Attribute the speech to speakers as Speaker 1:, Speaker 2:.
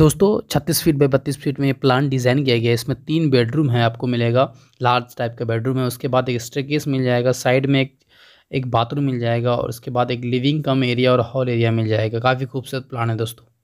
Speaker 1: दोस्तों 36 feet by बत्तीस feet में प्लान डिज़ाइन किया गया है इसमें तीन बेडरूम है आपको मिलेगा लार्ज टाइप का बेडरूम है उसके बाद एक स्ट्रेकेस मिल जाएगा साइड में एक एक बाथरूम मिल जाएगा और उसके बाद एक लिविंग कम एरिया और हॉल एरिया मिल जाएगा काफ़ी खूबसूरत प्लान है दोस्तों